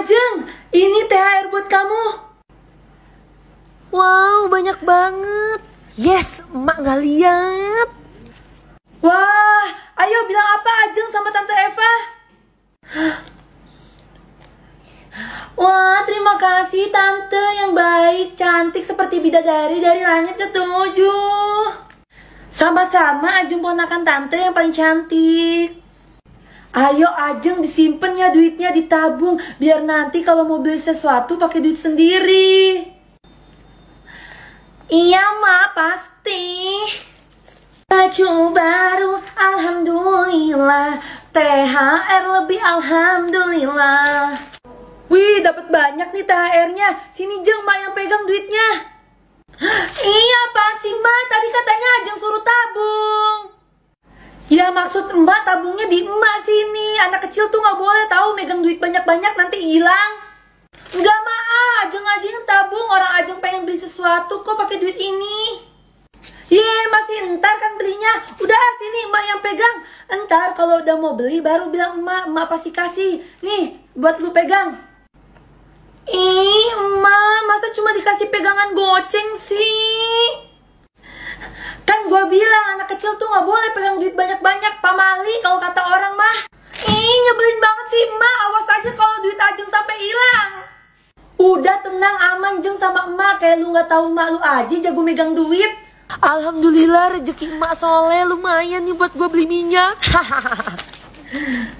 Ajeng, ini THR buat kamu. Wow, banyak banget. Yes, emak nggak lihat. Wah, ayo bilang apa Ajeng sama Tante Eva? Wah, terima kasih Tante yang baik, cantik seperti bidadari dari langit ketujuh. Sama-sama Ajeng ponakan Tante yang paling cantik. Ayo ajeng disimpen ya duitnya ditabung biar nanti kalau mau beli sesuatu pakai duit sendiri. Iya ma pasti. Baju baru alhamdulillah, THR lebih alhamdulillah. Wih, dapat banyak nih THR-nya. Sini jeng, Ma yang pegang duitnya. Iya, pasti Ma. Iya, maksud mbak tabungnya di emak sini anak kecil tuh nggak boleh tahu megang duit banyak-banyak nanti hilang nggak mah ajeng ajeng tabung orang ajeng pengen beli sesuatu kok pakai duit ini Ye iya, masih entar kan belinya Udah sini emak yang pegang Entar kalau udah mau beli baru bilang emak Emak pasti kasih Nih buat lu pegang Ih emak masa cuma dikasih pegangan goceng sih kecil tuh nggak boleh pegang duit banyak-banyak, pamali kalau kata orang mah. Ih, nyebelin banget sih, Ma. Awas aja kalau duit Ajeng sampai hilang. Udah tenang, aman Jeng sama emak. Kayak lu nggak tahu emak lu aja jago megang duit. Alhamdulillah rezeki emak soleh lumayan nih buat gue beli minyak.